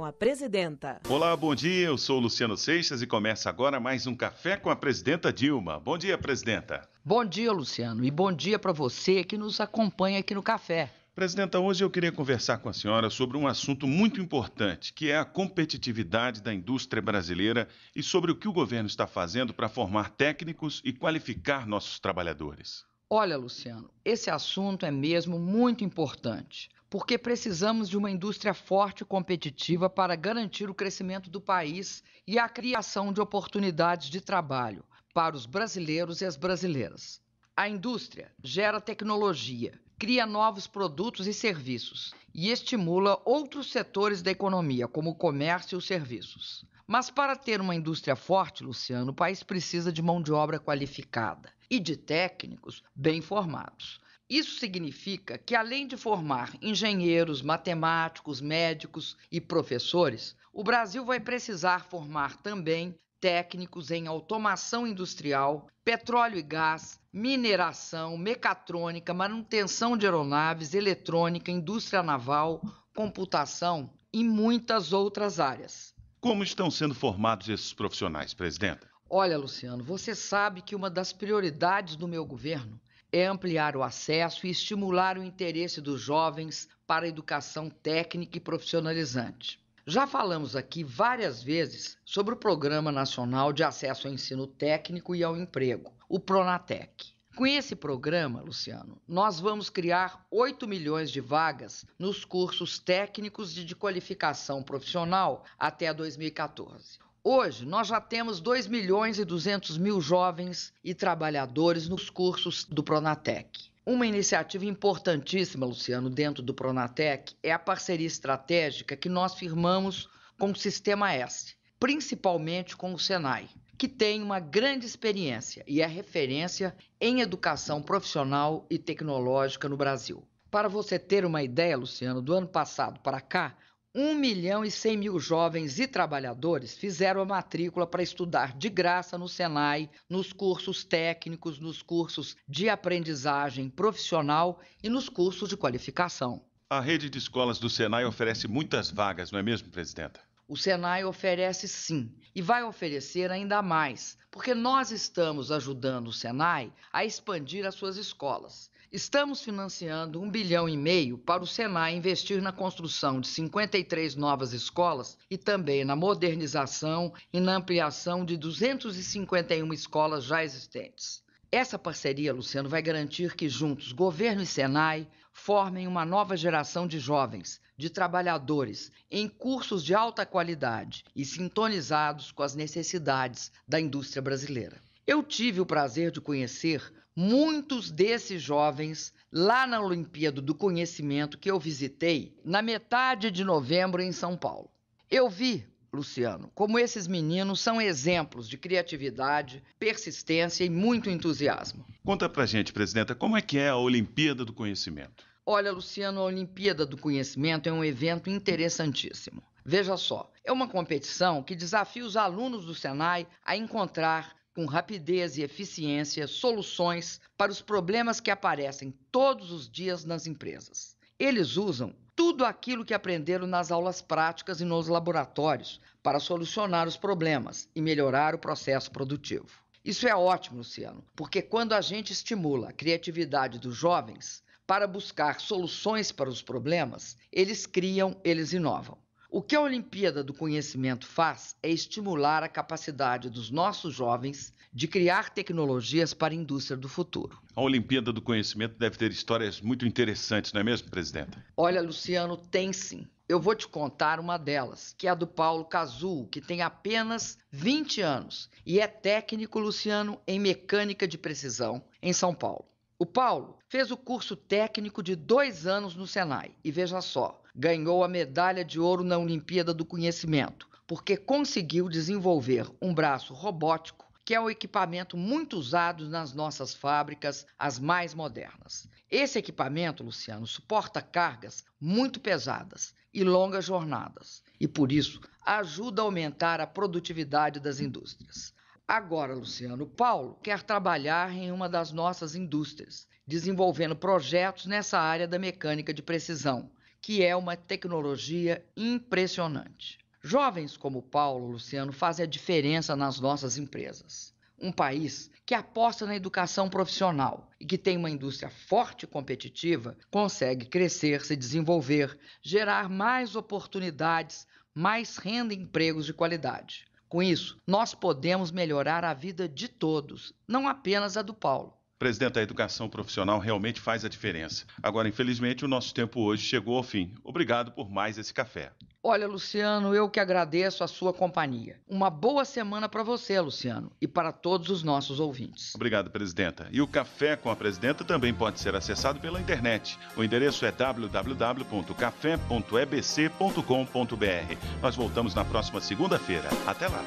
com a presidenta. Olá, bom dia. Eu sou Luciano Seixas e começa agora mais um Café com a presidenta Dilma. Bom dia, presidenta. Bom dia, Luciano, e bom dia para você que nos acompanha aqui no café. Presidenta, hoje eu queria conversar com a senhora sobre um assunto muito importante, que é a competitividade da indústria brasileira e sobre o que o governo está fazendo para formar técnicos e qualificar nossos trabalhadores. Olha, Luciano, esse assunto é mesmo muito importante, porque precisamos de uma indústria forte e competitiva para garantir o crescimento do país e a criação de oportunidades de trabalho para os brasileiros e as brasileiras. A indústria gera tecnologia, cria novos produtos e serviços e estimula outros setores da economia, como o comércio e os serviços. Mas para ter uma indústria forte, Luciano, o país precisa de mão de obra qualificada e de técnicos bem formados. Isso significa que, além de formar engenheiros, matemáticos, médicos e professores, o Brasil vai precisar formar também técnicos em automação industrial, petróleo e gás, mineração, mecatrônica, manutenção de aeronaves, eletrônica, indústria naval, computação e muitas outras áreas. Como estão sendo formados esses profissionais, presidenta? Olha, Luciano, você sabe que uma das prioridades do meu governo é ampliar o acesso e estimular o interesse dos jovens para a educação técnica e profissionalizante. Já falamos aqui várias vezes sobre o Programa Nacional de Acesso ao Ensino Técnico e ao Emprego, o Pronatec. Com esse programa, Luciano, nós vamos criar 8 milhões de vagas nos cursos técnicos de qualificação profissional até 2014. Hoje, nós já temos 2 milhões e 200 mil jovens e trabalhadores nos cursos do Pronatec. Uma iniciativa importantíssima, Luciano, dentro do Pronatec é a parceria estratégica que nós firmamos com o Sistema S, principalmente com o Senai, que tem uma grande experiência e é referência em educação profissional e tecnológica no Brasil. Para você ter uma ideia, Luciano, do ano passado para cá, 1 milhão e 100 mil jovens e trabalhadores fizeram a matrícula para estudar de graça no Senai, nos cursos técnicos, nos cursos de aprendizagem profissional e nos cursos de qualificação. A rede de escolas do Senai oferece muitas vagas, não é mesmo, presidenta? O Senai oferece sim e vai oferecer ainda mais, porque nós estamos ajudando o Senai a expandir as suas escolas. Estamos financiando um bilhão e meio para o Senai investir na construção de 53 novas escolas e também na modernização e na ampliação de 251 escolas já existentes. Essa parceria, Luciano, vai garantir que juntos governo e Senai formem uma nova geração de jovens, de trabalhadores, em cursos de alta qualidade e sintonizados com as necessidades da indústria brasileira. Eu tive o prazer de conhecer muitos desses jovens lá na Olimpíada do Conhecimento que eu visitei na metade de novembro em São Paulo. Eu vi, Luciano, como esses meninos são exemplos de criatividade, persistência e muito entusiasmo. Conta pra gente, presidenta, como é que é a Olimpíada do Conhecimento? Olha, Luciano, a Olimpíada do Conhecimento é um evento interessantíssimo. Veja só, é uma competição que desafia os alunos do Senai a encontrar com rapidez e eficiência soluções para os problemas que aparecem todos os dias nas empresas. Eles usam tudo aquilo que aprenderam nas aulas práticas e nos laboratórios para solucionar os problemas e melhorar o processo produtivo. Isso é ótimo, Luciano, porque quando a gente estimula a criatividade dos jovens para buscar soluções para os problemas, eles criam, eles inovam. O que a Olimpíada do Conhecimento faz é estimular a capacidade dos nossos jovens de criar tecnologias para a indústria do futuro. A Olimpíada do Conhecimento deve ter histórias muito interessantes, não é mesmo, presidenta? Olha, Luciano, tem sim. Eu vou te contar uma delas, que é a do Paulo Cazul, que tem apenas 20 anos e é técnico, Luciano, em mecânica de precisão em São Paulo. O Paulo fez o curso técnico de dois anos no Senai e veja só, ganhou a medalha de ouro na Olimpíada do Conhecimento, porque conseguiu desenvolver um braço robótico que é um equipamento muito usado nas nossas fábricas, as mais modernas. Esse equipamento, Luciano, suporta cargas muito pesadas e longas jornadas e, por isso, ajuda a aumentar a produtividade das indústrias. Agora, Luciano Paulo quer trabalhar em uma das nossas indústrias, desenvolvendo projetos nessa área da mecânica de precisão, que é uma tecnologia impressionante. Jovens como Paulo, Luciano, fazem a diferença nas nossas empresas. Um país que aposta na educação profissional e que tem uma indústria forte e competitiva consegue crescer, se desenvolver, gerar mais oportunidades, mais renda e empregos de qualidade. Com isso, nós podemos melhorar a vida de todos, não apenas a do Paulo. Presidente, a educação profissional realmente faz a diferença. Agora, infelizmente, o nosso tempo hoje chegou ao fim. Obrigado por mais esse café. Olha, Luciano, eu que agradeço a sua companhia. Uma boa semana para você, Luciano, e para todos os nossos ouvintes. Obrigado, presidenta. E o Café com a Presidenta também pode ser acessado pela internet. O endereço é www.café.ebc.com.br. Nós voltamos na próxima segunda-feira. Até lá.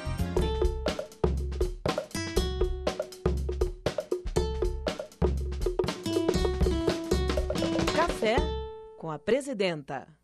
Café com a Presidenta.